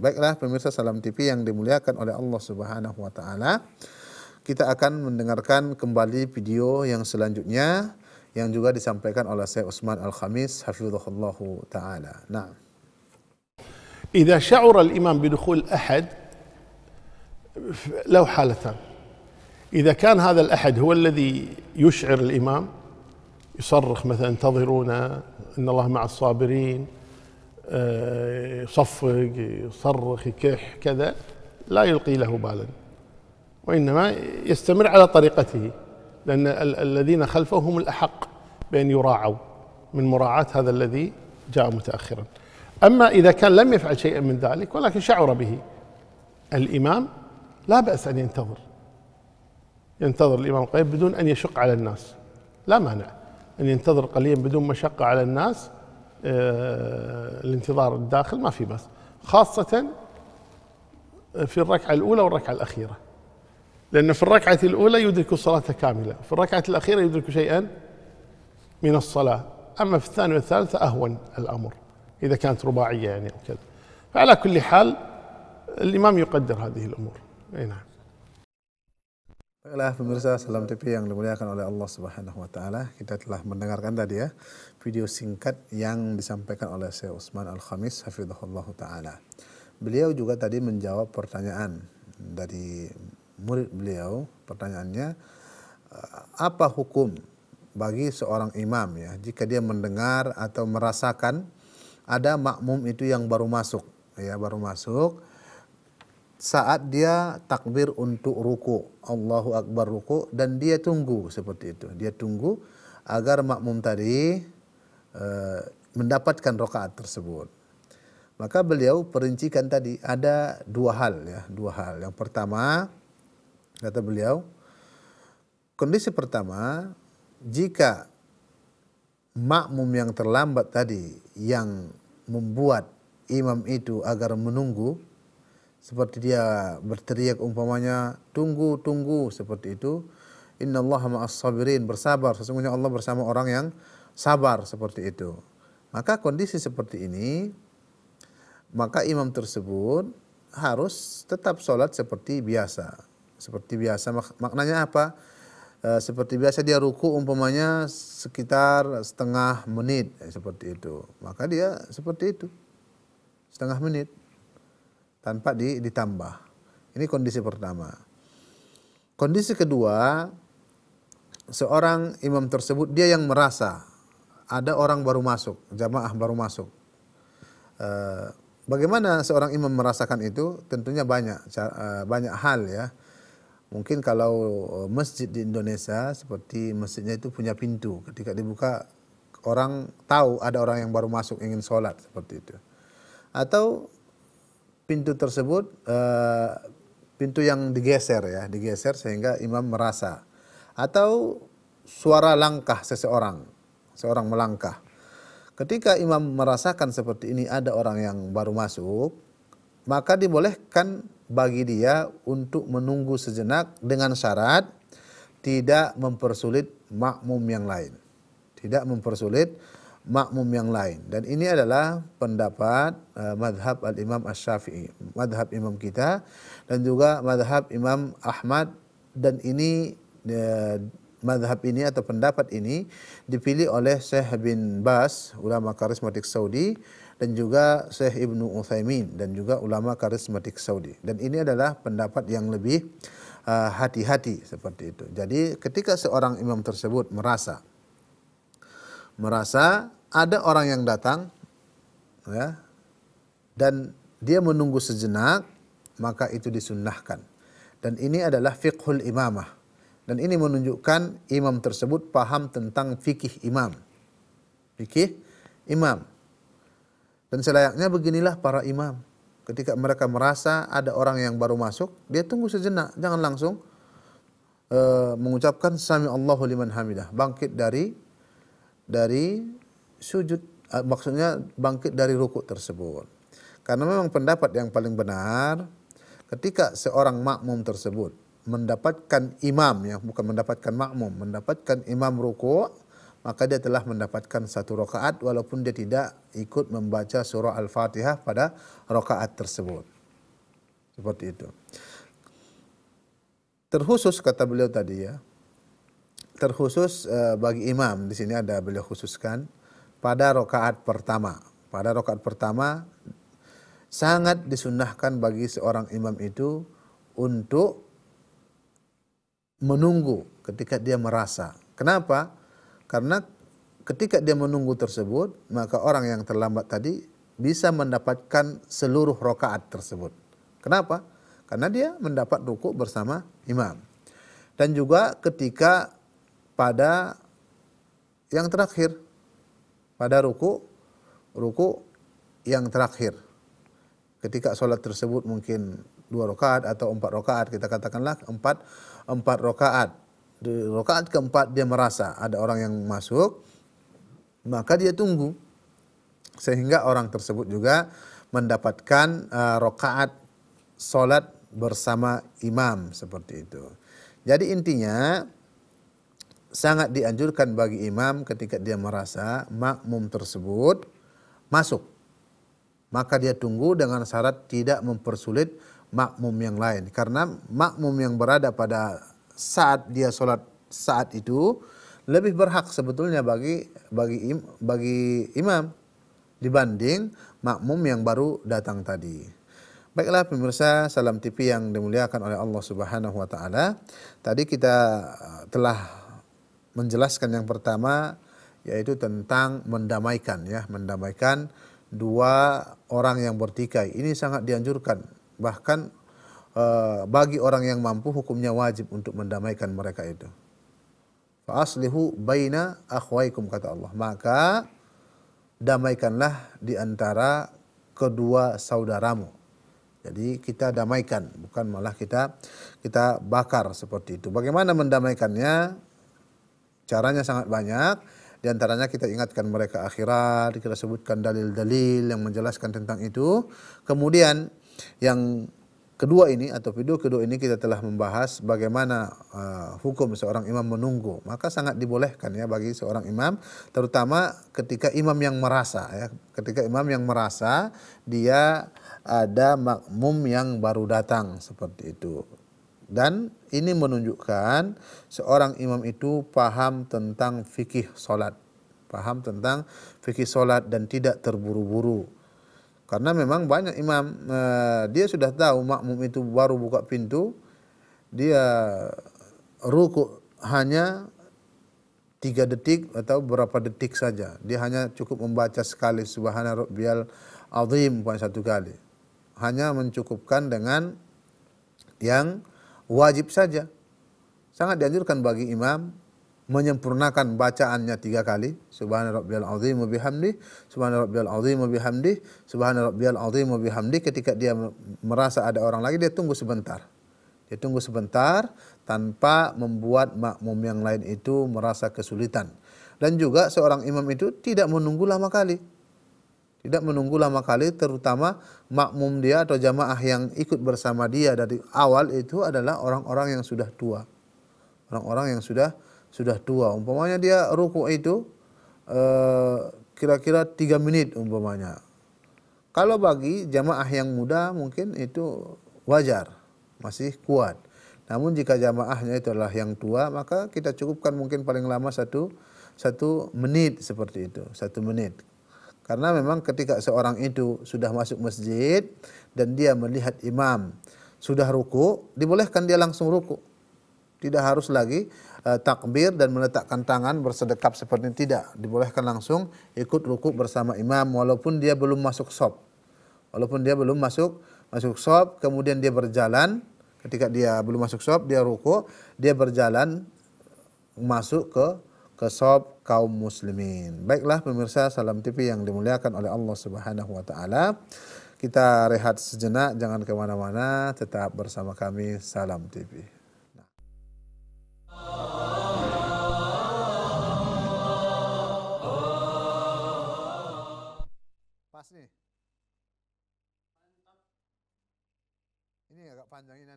Baiklah pemirsa Salam TV yang dimuliakan oleh Allah Subhanahu wa taala. Kita akan mendengarkan kembali video yang selanjutnya yang juga disampaikan oleh Syekh Utsman Al-Khamis hafizahullah taala. Nah. إذا شعر الإمام بدخول أحد له حالتان إذا كان هذا الأحد هو الذي يشعر الإمام يصرخ مثلا انتظرونا إن الله مع الصابرين يصفق آه، يصرخ يكح كذا لا يلقي له بالا وإنما يستمر على طريقته لأن الذين خلفه هم الأحق بأن يراعوا من مراعاة هذا الذي جاء متأخرا أما إذا كان لم يفعل شيئا من ذلك ولكن شعر به الإمام لا بأس أن ينتظر ينتظر الإمام قريب بدون أن يشق على الناس لا مانع أن ينتظر قليلا بدون مشقة على الناس آه، الانتظار الداخل ما في بس خاصة في الركعة الأولى والركعة الأخيرة لأن في الركعة الأولى يدرك الصلاة كاملة في الركعة الأخيرة يدرك شيئا من الصلاة أما في الثانية والثالثة أهون الأمر إذا كانت رباعية يعني أو كذا فعلى كل حال الإمام يقدر هذه الأمور أي نعم Baiklah pemirsa Salam TV yang dimuliakan oleh Allah Subhanahu wa taala. Kita telah mendengarkan tadi ya video singkat yang disampaikan oleh Syekh Usman Al-Khamis hafizahullah taala. Beliau juga tadi menjawab pertanyaan dari murid beliau. Pertanyaannya eh, apa hukum bagi seorang imam ya jika dia mendengar atau merasakan ada makmum itu yang baru masuk ya baru masuk saat dia takbir untuk ruku Allahu Akbar ruku dan dia tunggu seperti itu dia tunggu agar makmum tadi e, mendapatkan rokaat tersebut maka beliau perincikan tadi ada dua hal ya dua hal yang pertama kata beliau kondisi pertama jika makmum yang terlambat tadi yang membuat imam itu agar menunggu seperti dia berteriak umpamanya tunggu tunggu seperti itu inna Allah ma'as sabirin bersabar sesungguhnya Allah bersama orang yang sabar seperti itu maka kondisi seperti ini maka imam tersebut harus tetap sholat seperti biasa seperti biasa mak maknanya apa e, seperti biasa dia ruku umpamanya sekitar setengah menit seperti itu maka dia seperti itu setengah menit tanpa di, ditambah. Ini kondisi pertama. Kondisi kedua, seorang imam tersebut dia yang merasa ada orang baru masuk, jamaah baru masuk. E, bagaimana seorang imam merasakan itu? Tentunya banyak eh, banyak hal ya. Mungkin kalau eh, masjid di Indonesia seperti masjidnya itu punya pintu, ketika dibuka orang tahu ada orang yang baru masuk ingin sholat seperti itu. Atau pintu tersebut uh, pintu yang digeser ya, digeser sehingga imam merasa atau suara langkah seseorang, seorang melangkah. Ketika imam merasakan seperti ini ada orang yang baru masuk, maka dibolehkan bagi dia untuk menunggu sejenak dengan syarat tidak mempersulit makmum yang lain. Tidak mempersulit makmum yang lain. Dan ini adalah pendapat uh, madhab al-imam as-syafi'i, madhab imam kita, dan juga madhab imam Ahmad. Dan ini uh, madhab ini atau pendapat ini dipilih oleh Syekh bin Bas, ulama karismatik Saudi, dan juga Syekh Ibnu Uthaymin dan juga ulama karismatik Saudi. Dan ini adalah pendapat yang lebih eh, hati-hati uh, seperti itu. Jadi ketika seorang imam tersebut merasa merasa ada orang yang datang ya dan dia menunggu sejenak maka itu disunnahkan dan ini adalah fiqhul imamah dan ini menunjukkan imam tersebut paham tentang fikih imam fikih imam dan selayaknya beginilah para imam ketika mereka merasa ada orang yang baru masuk dia tunggu sejenak jangan langsung uh, mengucapkan sami Allahu liman hamidah bangkit dari dari sujud ah, maksudnya bangkit dari rukuk tersebut. Karena memang pendapat yang paling benar ketika seorang makmum tersebut mendapatkan imam ya bukan mendapatkan makmum mendapatkan imam rukuk maka dia telah mendapatkan satu rakaat walaupun dia tidak ikut membaca surah Al-Fatihah pada rakaat tersebut. Seperti itu. Terkhusus kata beliau tadi ya. Terkhusus uh, bagi imam di sini ada beliau khususkan pada rokaat pertama. Pada rokaat pertama sangat disunahkan bagi seorang imam itu untuk menunggu ketika dia merasa. Kenapa? Karena ketika dia menunggu tersebut, maka orang yang terlambat tadi bisa mendapatkan seluruh rokaat tersebut. Kenapa? Karena dia mendapat ruku bersama imam. Dan juga ketika pada yang terakhir, pada ruku ruku yang terakhir. Ketika sholat tersebut mungkin dua rakaat atau empat rakaat kita katakanlah empat empat rakaat. Di rakaat keempat dia merasa ada orang yang masuk, maka dia tunggu sehingga orang tersebut juga mendapatkan uh, rakaat sholat bersama imam seperti itu. Jadi intinya sangat dianjurkan bagi imam ketika dia merasa makmum tersebut masuk. Maka dia tunggu dengan syarat tidak mempersulit makmum yang lain. Karena makmum yang berada pada saat dia sholat saat itu lebih berhak sebetulnya bagi bagi im, bagi imam dibanding makmum yang baru datang tadi. Baiklah pemirsa Salam TV yang dimuliakan oleh Allah Subhanahu wa taala. Tadi kita uh, telah menjelaskan yang pertama yaitu tentang mendamaikan ya, mendamaikan dua orang yang bertikai. Ini sangat dianjurkan. Bahkan e, bagi orang yang mampu hukumnya wajib untuk mendamaikan mereka itu. aslihu baina akhwaikum kata Allah. Maka damaikanlah di antara kedua saudaramu. Jadi kita damaikan, bukan malah kita kita bakar seperti itu. Bagaimana mendamaikannya? Caranya sangat banyak. Di antaranya kita ingatkan mereka akhirat, kita sebutkan dalil-dalil yang menjelaskan tentang itu. Kemudian yang kedua ini atau video kedua ini kita telah membahas bagaimana uh, hukum seorang imam menunggu. Maka sangat dibolehkan ya bagi seorang imam terutama ketika imam yang merasa ya, ketika imam yang merasa dia ada makmum yang baru datang seperti itu. Dan ini menunjukkan seorang imam itu paham tentang fikih solat. Paham tentang fikih solat dan tidak terburu-buru. Karena memang banyak imam, eh, dia sudah tahu makmum itu baru buka pintu, dia ruku hanya tiga detik atau berapa detik saja. Dia hanya cukup membaca sekali subhana rabbiyal azim bukan satu kali. Hanya mencukupkan dengan yang wajib saja. Sangat dianjurkan bagi imam menyempurnakan bacaannya tiga kali. Subhana rabbiyal azim wa bihamdih, subhana rabbiyal azim wa bihamdih, subhana rabbiyal azim wa bihamdih. Ketika dia merasa ada orang lagi dia tunggu sebentar. Dia tunggu sebentar tanpa membuat makmum yang lain itu merasa kesulitan. Dan juga seorang imam itu tidak menunggu lama kali. Tidak menunggu lama kali terutama makmum dia atau jamaah yang ikut bersama dia dari awal itu adalah orang-orang yang sudah tua. Orang-orang yang sudah sudah tua. Umpamanya dia ruku itu eh, kira-kira tiga -kira menit umpamanya. Kalau bagi jamaah yang muda mungkin itu wajar, masih kuat. Namun jika jamaahnya itu adalah yang tua, maka kita cukupkan mungkin paling lama satu satu menit seperti itu, satu menit. Karena memang ketika seorang itu sudah masuk masjid dan dia melihat imam sudah ruku, dibolehkan dia langsung ruku. Tidak harus lagi e, takbir dan meletakkan tangan bersedekap seperti tidak. Dibolehkan langsung ikut ruku bersama imam walaupun dia belum masuk sob. Walaupun dia belum masuk masuk sob, kemudian dia berjalan. Ketika dia belum masuk sob, dia ruku, dia berjalan masuk ke ke sob kaum muslimin. Baiklah pemirsa Salam TV yang dimuliakan oleh Allah Subhanahu wa taala. Kita rehat sejenak, jangan kemana-mana, tetap bersama kami Salam TV. Pas nih. Ini agak panjang ini.